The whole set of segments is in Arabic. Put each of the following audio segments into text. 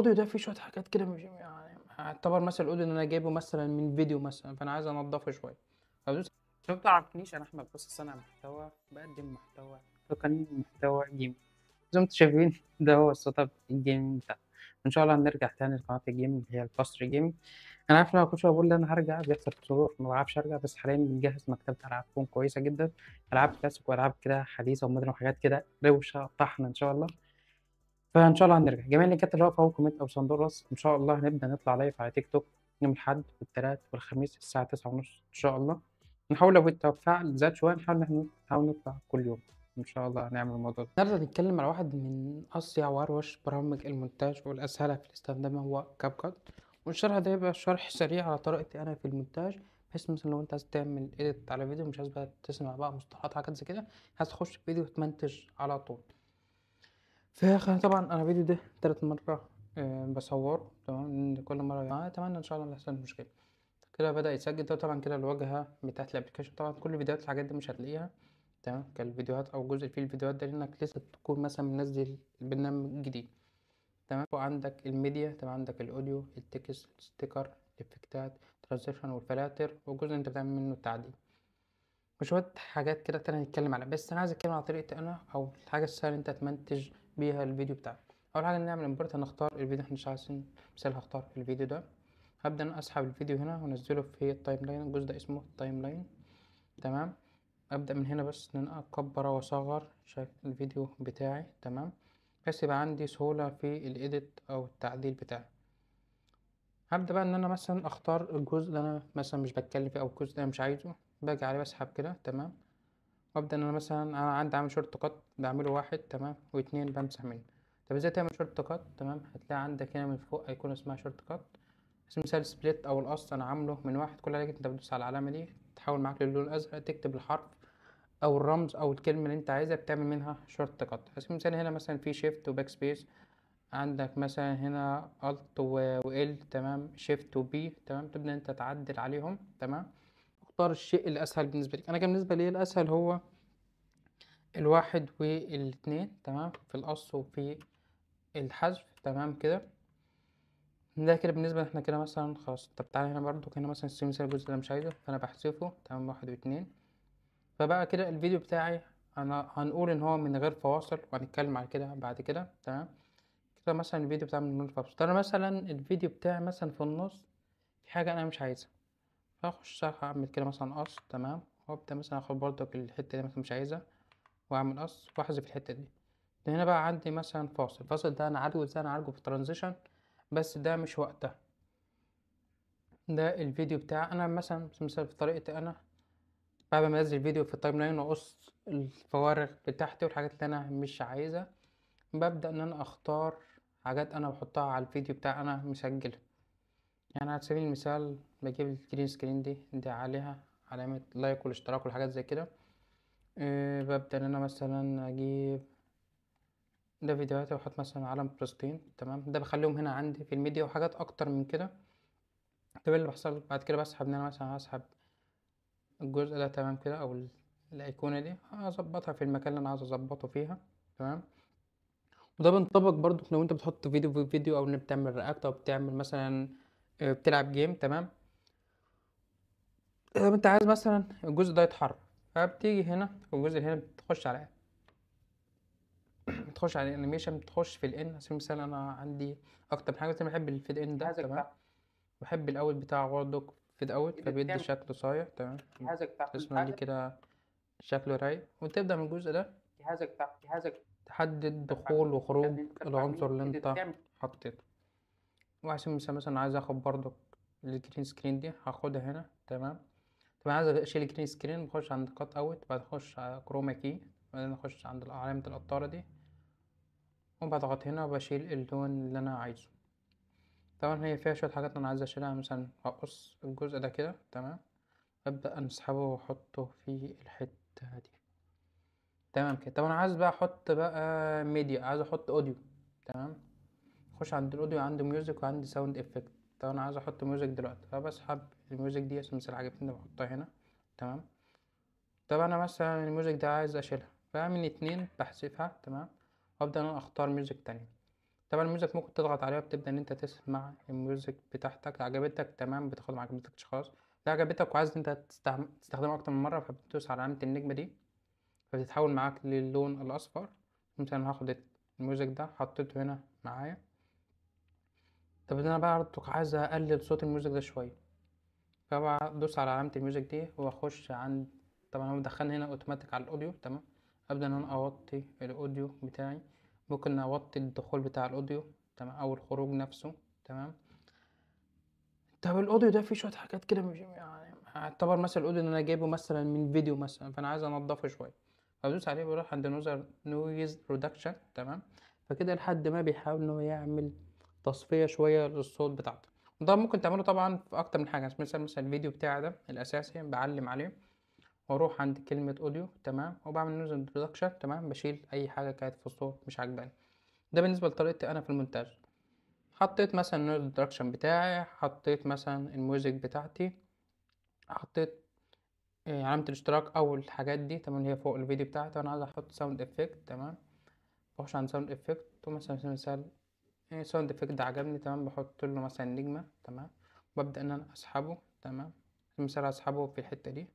الاوديو ده فيه شويه حاجات كده مش يعني اعتبر مثلا الاوديو ان انا جايبه مثلا من فيديو مثلا فانا عايز انضفه شويه فبدوس ما تعرفنيش انا احمد بص صانع محتوى بقدم محتوى تقني محتوى جيم زي ما انتم شايفين ده هو السيت اب الجيمنج بتاعنا ان شاء الله هنرجع تاني لقناه الجيمنج اللي هي القصر جيمنج انا عارف ان انا كل شويه بقول ان انا هرجع بيحصل ظروف ما بعرفش ارجع بس حاليا بنجهز مكتبه العاب تكون كويسه جدا العاب كلاسيك والعاب كده حديثه ومودرن وحاجات كده روشه طحنه ان شاء الله فان شاء الله هنرجع جميع اللينكات اللي واقفه اهو كومنت او صندوق راس ان شاء الله هنبدا نطلع لايف على تيك توك يوم الاحد والثلاث والخميس الساعه 9:30 ان شاء الله نحاول لو التفاعل زاد شويه نحاول احنا نحاول نطلع كل يوم ان شاء الله هنعمل الموضوع ده النهارده هنتكلم على واحد من اصيع واروش برامج المونتاج والاسهله في الاستخدام هو كاب كات والشرح ده هيبقى شرح سريع على طريقتي انا في المونتاج بحيث مثلا لو انت عايز تعمل اديت على فيديو مش عايز بقى تسمع بقى مصطلحات حاجات زي كده عايز تخش في فيديو وتمنتج على طول فخ طبعا انا الفيديو ده تالت مرة آه، بصوره تمام كل مرة اتمنى ان شاء الله ميحصلش مشكلة كده بدأ يسجل ده طبعا كده الواجهة بتاعت الابلكيشن طبعا كل فيديوهات الحاجات دي مش هتلاقيها تمام كالفيديوهات او جزء فيه الفيديوهات ده لانك لسه تكون مثلا منزل برنامج جديد تمام وعندك الميديا تمام عندك الاوديو التكست الستيكر الافكتات الترانزيشن والفلاتر والجزء اللي انت بتعمل منه التعديل وشوية حاجات كده تانية نتكلم عليها بس انا عايز اتكلم على طريقة انا او الحاجة السهلة انت تمنتج بيها الفيديو بتاعك اول حاجه نعمل امبورت هنختار الفيديو احنا مش عايزين مثال هختار الفيديو ده هبدا انا اسحب الفيديو هنا وانزله في التايم لاين الجزء ده اسمه التايم لاين تمام ابدا من هنا بس ان انا اكبر واصغر شكل الفيديو بتاعي تمام بس يبقى عندي سهوله في الايديت او التعديل بتاعي هبدا بقى ان انا مثلا اختار الجزء اللي انا مثلا مش بتكلم فيه او الجزء اللي انا مش عايزه باجي عليه بسحب كده تمام وابدا انا مثلا انا عندي عامل شورت كات بعمله واحد تمام واتنين بمسح منه طب ازاي تعمل شورت كات تمام هتلاقي عندك هنا من فوق ايقونه اسمها شورت كات اسم مثال سبليت او القص انا عامله من واحد كل عليك انت بتدوس على العلامه دي تحول معاك للون الازرق تكتب الحرف او الرمز او الكلمه اللي انت عايزها بتعمل منها شورت كات على مثال هنا مثلا في شيفت وباك سبيس عندك مثلا هنا الت و ال تمام شيفت وبي تمام تبدا انت تعدل عليهم تمام اختار الشيء الاسهل بالنسبه لك انا كان بالنسبه لي الاسهل هو الواحد والاتنين تمام في القص وفي الحذف تمام كده ده كده بالنسبه احنا كده مثلا خلاص طب تعالى هنا برده كده مثلا السيمسار الجزء ده مش عايزه فانا بحذفه تمام واحد واتنين فبقى كده الفيديو بتاعي انا هنقول ان هو من غير فواصل وهنتكلم على كده بعد كده تمام كده مثلا الفيديو بتاعي من غير فواصل انا مثلا الفيديو بتاعي مثلا في النص في حاجه انا مش عايزها هخش اعمل كده مثلا قص تمام وابدا مثلا اخد بردك الحته اللي مثلا مش عايزها واعمل قص واحذف الحته دي ده هنا بقى عندي مثلا فاصل الفاصل ده انا عارفه ازاي انا عارفه في ترانزيشن بس ده مش وقتها ده الفيديو بتاع انا مثلا مثلا في طريقتي انا بعد ما انزل فيديو في التايم لاين واقص الفوارغ بتاعتي والحاجات اللي انا مش عايزها ببدا ان انا اختار حاجات انا بحطها على الفيديو بتاع انا مسجلها يعني على سبيل المثال بجيب الجرين سكرين دي دي عليها علامة لايك والاشتراك والحاجات زي كده أه ببدأ ان انا مثلا اجيب ده فيديوهاتي واحط مثلا علم فلسطين تمام ده بخليهم هنا عندي في الميديا وحاجات اكتر من كده طب اللي بيحصل بعد كده بسحب ان انا مثلا هسحب الجزء ده تمام كده او الايقونة دي هظبطها في المكان اللي انا عايز اظبطه فيها تمام وده بينطبق برضو لو انت بتحط فيديو في فيديو او انك بتعمل رياكت او بتعمل مثلا آه، بتلعب جيم تمام طب انت عايز مثلا الجزء ده يتحرك فبتيجي هنا والجزء هنا بتخش على بتخش على الانيميشن بتخش في الان على سبيل المثال انا عندي اكتر من حاجه مثلا بحب الفيد ان ده تمام بحب الاول بتاع برضك في الاول فبيدي شكله صايع تمام اسمه لي كده شكله رايق وتبدا من الجزء ده جهازك جهازك تحدد دخول وخروج يعني العنصر اللي انت حطيته وعشان مثلا مثلا عايز اخد برضو الجرين سكرين دي هاخدها هنا تمام طب عايز اشيل الجرين سكرين بخش عند كات اوت بعد اخش على كروما كي بعدين اخش عند علامة القطارة دي وبضغط هنا وبشيل اللون اللي انا عايزه طبعا هي فيها شوية حاجات انا عايز اشيلها مثلا هقص الجزء ده كده تمام ابدأ اسحبه واحطه في الحتة دي تمام كده طب انا عايز بقى احط بقى ميديا عايز احط اوديو تمام اخش عند الاوديو عندي ميوزك وعندي ساوند افكت طب انا عايز احط ميوزك دلوقتي فبسحب الميوزك دي عشان مثلا عجبتني بحطها هنا تمام طب انا مثلا الميوزك ده عايز اشيلها فمن اتنين بحذفها تمام وابدا انا اختار ميوزك تانية طبعا الميوزك ممكن تضغط عليها بتبدا ان انت تسمع الميوزك بتاعتك عجبتك تمام بتاخد معاك عجبتكش خلاص لو عجبتك وعايز انت تستخدمها اكتر من مره فبتدوس على علامه النجمه دي فبتتحول معاك للون الاصفر مثلا هاخد الميوزك ده حطيته هنا معايا طب انا برضك عايز اقلل صوت الميوزك ده شويه فبدوس على علامه الميوزك دي واخش عند طبعا هو مدخلني هنا اوتوماتيك على الاوديو تمام ابدا ان انا اوطي الاوديو بتاعي ممكن اوطي الدخول بتاع الاوديو تمام او الخروج نفسه تمام طب الاوديو ده فيه شويه حاجات كده مش يعني اعتبر مثلا الاوديو ان انا جايبه مثلا من فيديو مثلا فانا عايز انضفه شويه فبدوس عليه بروح عند نوزر نويز برودكشن تمام فكده لحد ما بيحاول ان هو يعمل تصفيه شويه للصوت بتاعتك ده ممكن تعمله طبعا في اكتر من حاجه مثلا مثلا الفيديو بتاعي ده الاساسي بعلم عليه واروح عند كلمه اوديو تمام وبعمل نويز برودكشن تمام بشيل اي حاجه كانت في الصوت مش عاجباني ده بالنسبه لطريقتي انا في المونتاج حطيت مثلا النويز برودكشن بتاعي حطيت مثلا الميوزك بتاعتي حطيت آه، علامة الاشتراك أو الحاجات دي تمام هي فوق الفيديو بتاعتي أنا عايز أحط ساوند إفكت تمام بخش عند ساوند إفكت ومثلا مثلا مثال يعني ساوند افكت ده عجبني تمام بحط له مثلا نجمه تمام وببدا ان انا اسحبه تمام المثال اسحبه في الحته دي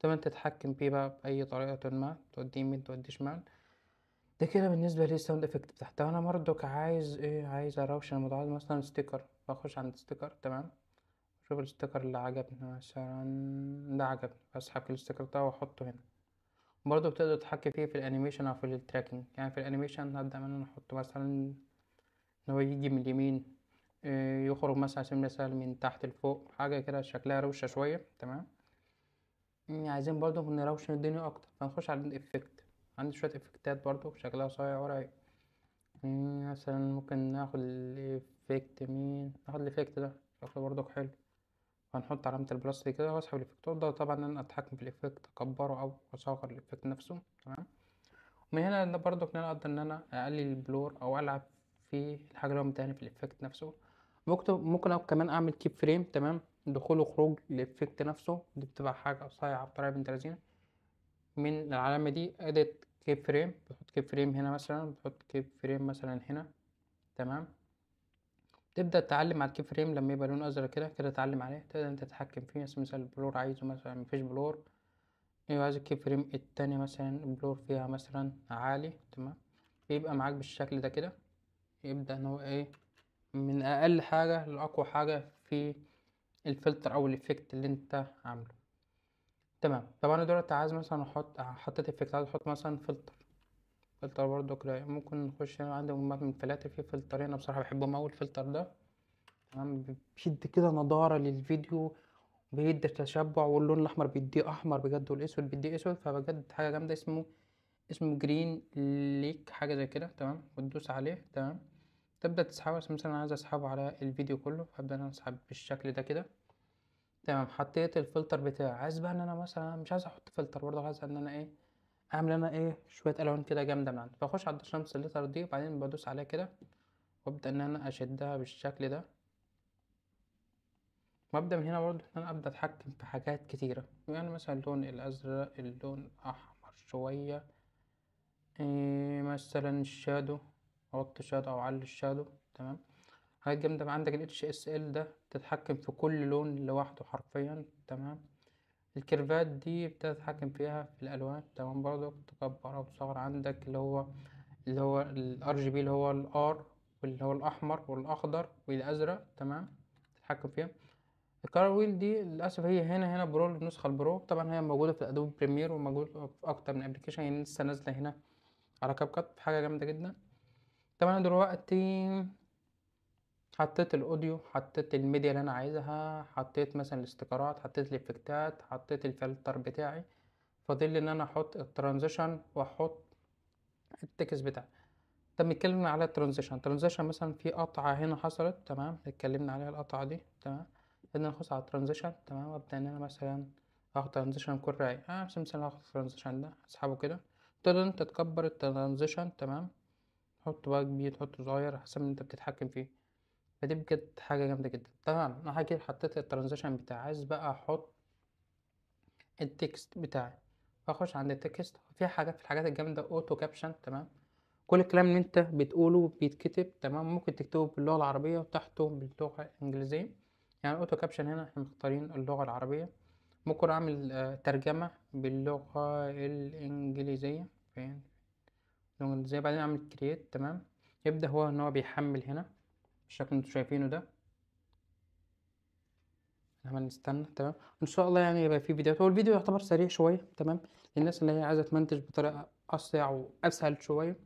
تمام تتحكم فيه بقى باي طريقه ما توديه يمين توديه شمال ده كده بالنسبه للساوند افكت بتاعتها انا برضك عايز ايه عايز اروش الموضوع عايز مثلا ستيكر بخش عند ستيكر تمام شوف الستيكر اللي عجبني مثلا ده عجبني اسحب الستيكر ده واحطه هنا برضه بتقدر تتحكم فيه في الانيميشن او في التراكنج يعني في الانيميشن هبدا ان انا احط مثلا هو يجي من اليمين آه، يخرج مثلا عشان مثلا من تحت لفوق حاجة كده شكلها روشة شوية تمام يعني عايزين برضو نروش الدنيا أكتر فنخش على الإفكت عندي شوية إفكتات برضو شكلها صايع ورايا يعني مثلا ممكن ناخد الإفكت مين ناخد الإفكت ده شكله برضو حلو هنحط علامة البلس دي كده واسحب الإفكت وأقدر طبعا أنا أتحكم في الإفكت أكبره أو أصغر الإفكت نفسه تمام ومن هنا برضو إن أنا أقدر إن أنا أقلل البلور أو ألعب في الحاجه اللي هو في الإفكت نفسه ممكن أو كمان اعمل كيب فريم تمام دخول وخروج الايفكت نفسه دي بتبقى حاجه صايعه بطريقه بنت لذينه من العلامه دي اديت كيب فريم بحط كيب فريم هنا مثلا بحط كيب فريم مثلا هنا تمام تبدا تتعلم على الكيب فريم لما يبقى لونه ازرق كده كده تتعلم عليه تقدر انت تتحكم فيه مثلا مثلا البلور عايزه مثلا مفيش بلور ايوه عايز الكيب فريم التاني مثلا البلور فيها مثلا عالي تمام يبقى معاك بالشكل ده كده يبدأ ان هو ايه من اقل حاجة لاقوى حاجة في الفلتر او الافكت اللي انت عامله تمام طب انا دلوقتي عايز مثلا احط حطيت افكت عايز احط مثلا فلتر فلتر برضو كده يعني ممكن نخش هنا عندي من فلاتر في فلترين انا بصراحة بحبهم اوي الفلتر ده تمام بيدي كده نضارة للفيديو بيدي تشبع واللون الاحمر بيديه احمر بجد والاسود بيديه اسود فبجد حاجة جامدة اسمه اسمه جرين ليك حاجه زي كده تمام وتدوس عليه تمام تبدا تسحبه مثلا انا عايز اسحبه على الفيديو كله هبدا انا اسحب بالشكل ده كده تمام حطيت الفلتر بتاعي عايز بقى ان انا مثلا مش عايز احط فلتر برضه عايز ان انا ايه اعمل انا ايه شويه الوان كده جامده من عندي بخش عند شمس الليتر دي وبعدين بدوس عليها كده وابدا ان انا اشدها بالشكل ده وابدا من هنا برضه ان انا ابدا اتحكم في حاجات كتيره يعني مثلا اللون الازرق اللون احمر شويه إيه، مثلا الشادو اوطي الشادو او علي الشادو تمام حاجة جامدة عندك ال HSL ده بتتحكم في كل لون لوحده حرفيا تمام الكيرفات دي بتتحكم فيها في الالوان تمام برضو تكبر او تصغر عندك اللي هو اللي هو الار جي بي اللي هو الار واللي هو الاحمر والاخضر والازرق تمام تتحكم فيها الكار ويل دي للاسف هي هنا هنا برو النسخه البرو طبعا هي موجوده في ادوبي بريمير وموجوده في اكتر من ابلكيشن يعني لسه نازله هنا على كاب كات حاجة جامدة جدا طب انا دلوقتي حطيت الاوديو حطيت الميديا اللي انا عايزها حطيت مثلا الاستيكرات حطيت الافكتات حطيت الفلتر بتاعي فاضل لي ان انا احط الترانزيشن واحط التكست بتاعي طب اتكلمنا على الترانزيشن ترانزيشن مثلا في قطعه هنا حصلت تمام اتكلمنا عليها القطعه دي تمام ان انا على الترانزيشن تمام وابدا ان انا مثلا اخد ترانزيشن كل راي انا آه مثلا هاخد الترانزيشن ده اسحبه كده تقدر انت تكبر الترانزيشن تمام حط بقى كبير تحط صغير حسب انت بتتحكم فيه فدي بجد حاجة جامدة جدا تمام انا كده حطيت الترانزيشن بتاعي عايز بقى احط التكست بتاعي فاخش عند التكست في حاجات في الحاجات الجامدة اوتو كابشن تمام كل الكلام اللي انت بتقوله بيتكتب تمام ممكن تكتبه باللغة العربية وتحته باللغة الانجليزية يعني اوتو كابشن هنا احنا مختارين اللغة العربية ممكن اعمل آه، ترجمة باللغة الانجليزية فين لونج ازاي بعدين اعمل كرييت تمام يبدأ هو ان هو بيحمل هنا بالشكل اللي انتوا شايفينه ده احنا نستنى تمام ان شاء الله يعني يبقى في فيديوهات هو الفيديو يعتبر سريع شويه تمام للناس اللي هي عايزه تمنتج بطريقه اسرع واسهل شويه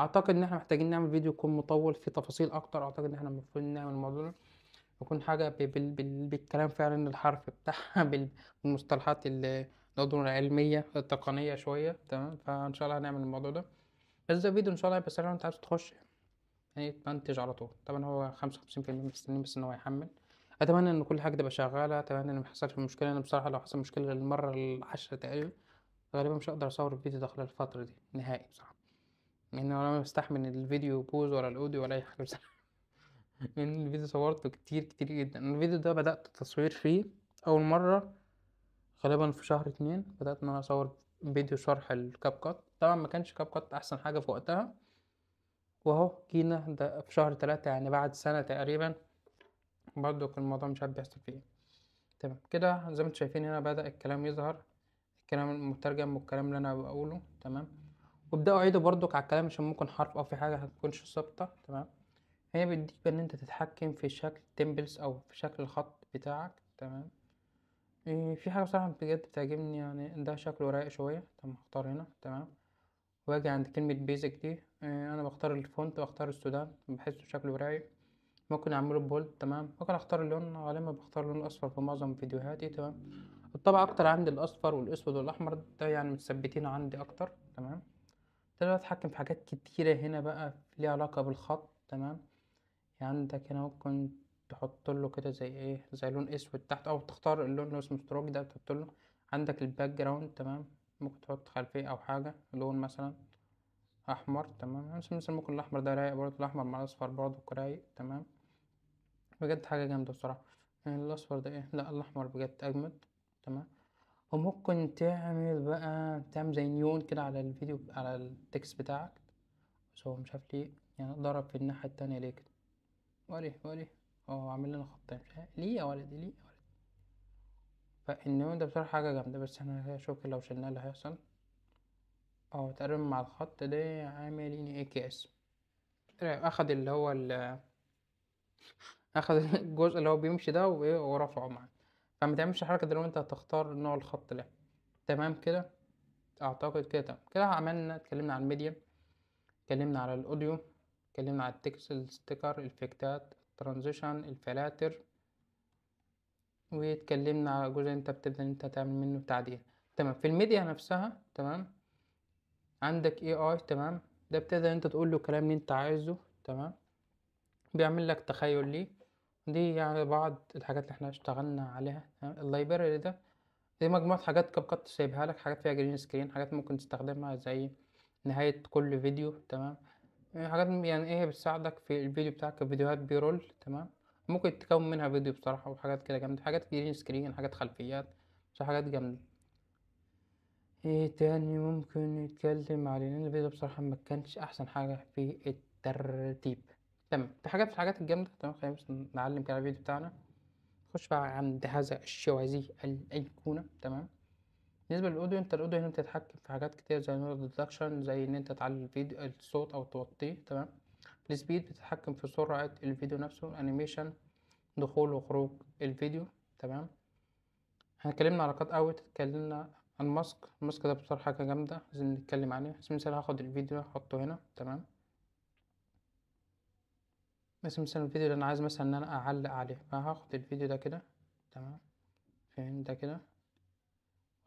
اعتقد ان احنا محتاجين نعمل فيديو يكون مطول في تفاصيل اكتر اعتقد ان احنا المفروض نعمل الموضوع ده يكون حاجه بالكلام فعلا الحرف بتاعها بالمصطلحات اللي نظرة علمية تقنية شوية تمام فإن شاء الله هنعمل الموضوع ده بس ده فيديو إن شاء الله هيبقى سريع وأنت عايز تخش يعني تنتج على طول طبعا هو خمسة وخمسين في المية مستنيين بس إن هو يحمل أتمنى إن كل حاجة تبقى شغالة أتمنى إن محصلش مشكلة أنا بصراحة لو حصل مشكلة للمرة العاشرة تقريبا غالبا مش هقدر أصور الفيديو ده خلال الفترة دي نهائي بصراحة لأن أنا مستحمل الفيديو بوز ولا الأوديو ولا أي حاجة بصراحة لأن الفيديو صورته كتير كتير جدا الفيديو ده بدأت التصوير فيه أول مرة غالبا في شهر اتنين بدأت إن أنا أصور فيديو شرح الكاب كات طبعا ما كانش كاب كات أحسن حاجة في وقتها وأهو جينا ده في شهر تلاتة يعني بعد سنة تقريبا برضو كان الموضوع مش عارف بيحصل فيه تمام كده زي ما انتم شايفين هنا بدأ الكلام يظهر الكلام المترجم والكلام اللي أنا بقوله تمام وابدأوا عيدوا برضك على الكلام عشان ممكن حرف أو في حاجة هتكونش ثابتة تمام هي بتديك إن أنت تتحكم في شكل تمبلز أو في شكل الخط بتاعك تمام إيه، في حاجة بصراحة بجد بتعجبني يعني ده شكله رايق شوية تم هختار هنا تمام وأجي عند كلمة بيزك دي إيه، أنا بختار الفونت واختار السودان بحسه شكله رايق ممكن أعمله بولد تمام ممكن أختار اللون غالبا بختار اللون الاصفر في معظم فيديوهاتي تمام الطبع أكتر عندي الأصفر والأسود والأحمر ده يعني متثبتين عندي أكتر تمام تقدر أتحكم في حاجات كتيرة هنا بقى ليها علاقة بالخط تمام يعني عندك هنا ممكن تحط له كده زي ايه زي لون اسود تحت او تختار اللون اللي اسمه ستروك ده تحط له عندك الباك جراوند تمام ممكن تحط خلفيه او حاجه لون مثلا احمر تمام يعني مثلا ممكن الاحمر ده رايق برضه الاحمر مع الاصفر برضه رايق تمام بجد حاجه جامده بصراحه يعني الاصفر ده ايه لا الاحمر بجد اجمد تمام وممكن تعمل بقى تعمل زي نيون كده على الفيديو على التكست بتاعك بس هو مش عارف ليه يعني ضرب في الناحيه التانية ليه كده وليه وليه اه عامل لنا خطين ليه يا ولدي ليه يا ولدي فالنيون ده بصراحة حاجة جامدة بس احنا شوف لو شلناه اللي هيحصل اه تقريبا مع الخط ده عاملين يعني ايه كاس اخد اللي هو ال اخد الجزء اللي هو بيمشي ده وايه ورفعه معاه فما تعملش حركة لو انت هتختار نوع الخط ده تمام كده اعتقد كده تمام كده عملنا اتكلمنا عن الميديا اتكلمنا على الاوديو اتكلمنا على التكست الستيكر الافكتات ترانزيشن الفلاتر واتكلمنا على جزء انت بتبدا انت تعمل منه تعديل تمام في الميديا نفسها تمام عندك اي اي تمام ده بتقدر انت تقول له الكلام اللي انت عايزه تمام بيعمل لك تخيل ليه دي يعني بعض الحاجات اللي احنا اشتغلنا عليها اللايبراري ده دي مجموعة حاجات كاب سايبها لك حاجات فيها جرين سكرين حاجات ممكن تستخدمها زي نهاية كل فيديو تمام آه، حاجات يعني ايه بتساعدك في الفيديو بتاعك فيديوهات بيرول تمام ممكن تكون منها فيديو بصراحة وحاجات كده جامدة حاجات جرين سكرين حاجات خلفيات بس حاجات جامدة ايه تاني ممكن نتكلم عليه لان الفيديو بصراحة ما كانش احسن حاجة في الترتيب تمام دي حاجات في الحاجات الجامدة تمام خلينا بس نعلم كده الفيديو بتاعنا نخش بقى عند هذا الشوازي الأيقونة تمام بالنسبه للاوديو انت الاوديو هنا بتتحكم في حاجات كتير زي نويز ديتكشن زي ان انت تعلي الفيديو الصوت او توطيه تمام السبيد بتتحكم في سرعه الفيديو نفسه انيميشن دخول وخروج الفيديو تمام احنا اتكلمنا على كات اوت اتكلمنا عن ماسك الماسك ده بصراحه حاجه جامده لازم نتكلم عليه بس مثلا هاخد الفيديو احطه هنا تمام بس مثلا الفيديو اللي انا عايز مثلا ان انا اعلق عليه فهاخد الفيديو ده كده تمام فين ده كده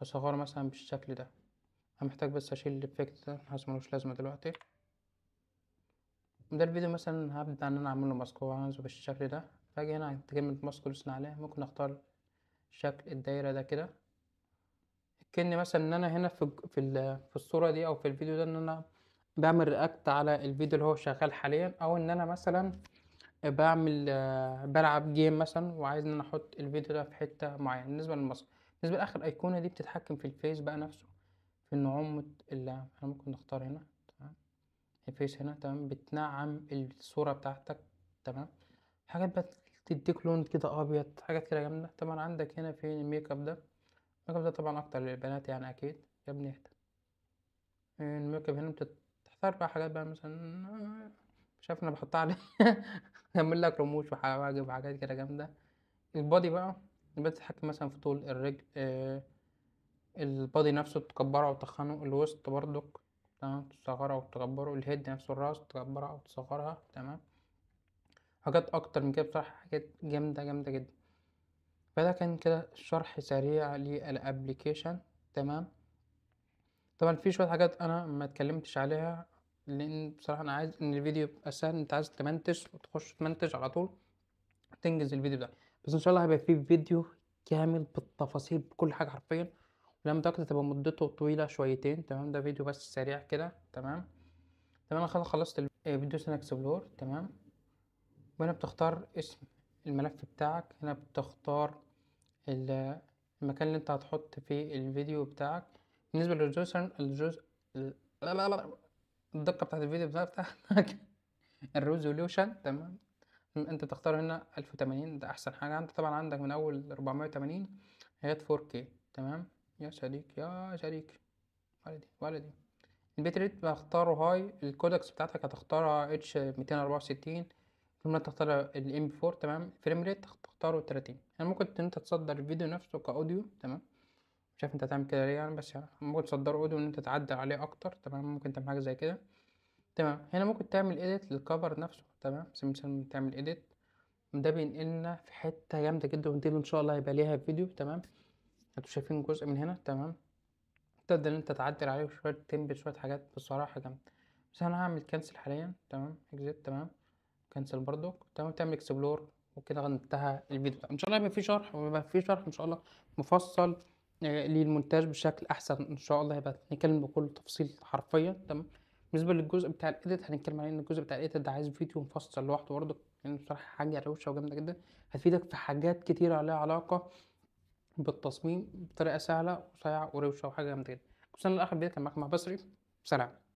هصغره مثلا بالشكل ده انا محتاج بس اشيل الايفكت ده حاسس ملوش لازمه دلوقتي ده الفيديو مثلا هبدا ان انا اعمله ماسك وهنزله بالشكل ده فاجي هنا عند كلمه ماسك لسنا عليها ممكن اختار شكل الدايره ده كده كأني مثلا ان انا هنا في في في الصوره دي او في الفيديو ده ان انا بعمل رياكت على الفيديو اللي هو شغال حاليا او ان انا مثلا بعمل آه، بلعب جيم مثلا وعايز ان انا احط الفيديو ده في حته معينه بالنسبه للماسك بالنسبة لآخر أيقونة دي بتتحكم في الفيس بقى نفسه في إن عمق اللاعب احنا ممكن نختار هنا تمام الفيس هنا تمام بتنعم الصورة بتاعتك تمام حاجات بقى تديك لون كده أبيض حاجات كده جامدة طبعا عندك هنا في الميك اب ده الميك اب ده طبعا أكتر للبنات يعني أكيد يا ابني اهدى الميك اب هنا بتختار بقى حاجات بقى مثلا مش عارف أنا بحطها عليه أعمل لك رموش وحواجب وحاجات كده جامدة البادي بقى بتتحكم مثلا في طول الرجل آه البادي نفسه تكبره أو تخنه الوسط برضك تمام تصغره أو تكبره الهيد نفسه الرأس تكبرها أو تصغرها تمام حاجات أكتر من كده بصراحة حاجات جامدة جامدة جدا فده كان كده شرح سريع للابليكيشن تمام طبعا في شويه حاجات انا ما اتكلمتش عليها لان بصراحه انا عايز ان الفيديو يبقى سهل انت عايز تمنتج وتخش تمنتج على طول تنجز الفيديو ده بس ان شاء الله هيبقى فيه فيديو كامل بالتفاصيل بكل حاجه حرفيا ولما تاكد هتبقى مدته طويله شويتين تمام ده فيديو بس سريع كده تمام تمام انا خلصت الفيديو آه، سنة اكسبلور تمام وهنا بتختار اسم الملف بتاعك هنا بتختار المكان اللي انت هتحط فيه الفيديو بتاعك بالنسبه للريزولوشن الجزء لا لا لا الدقه بتاعت الفيديو بتاعك الريزولوشن تمام انت تختار هنا 1080 ده احسن حاجه انت طبعا عندك من اول 480 لغايه 4K تمام يا شريك يا شريك ولدي ولدي البيت ريت بختاره هاي الكودكس بتاعتك هتختارها اتش 264 ثم تختار الام بي 4 تمام فريم ريت تختاره 30 يعني ممكن انت تصدر الفيديو نفسه كاوديو تمام مش عارف انت هتعمل كده ليه يعني بس يعني ممكن تصدره اوديو ان انت تعدل عليه اكتر تمام ممكن تعمل حاجه زي كده تمام هنا ممكن تعمل اديت للكفر نفسه تمام بس ما مثلا اديت ده بينقلنا في حته جامده جدا ودي ان شاء الله هيبقى ليها فيديو تمام انتوا شايفين جزء من هنا تمام تقدر ان انت تعدل عليه شويه تمبل شويه حاجات بصراحه جامده بس انا هعمل كنسل حاليا تمام اكزيت تمام كنسل برضو تمام تعمل اكسبلور وكده انتهى الفيديو ان شاء الله يبقى فيه شرح ويبقى فيه شرح ان شاء الله مفصل آه، للمونتاج بشكل احسن ان شاء الله هيبقى نتكلم بكل تفصيل حرفيا تمام بالنسبه للجزء بتاع الايديت هنتكلم عليه ان الجزء بتاع الايديت ده عايز فيديو مفصل لوحده برضه لان يعني بصراحه حاجه روشه وجامده جدا هتفيدك في حاجات كتيره لها علاقه بالتصميم بطريقه سهله وسريعه وروشه وحاجه جامده جدا كنت انا الاخر بيتكلم معاكم مع بصري سلام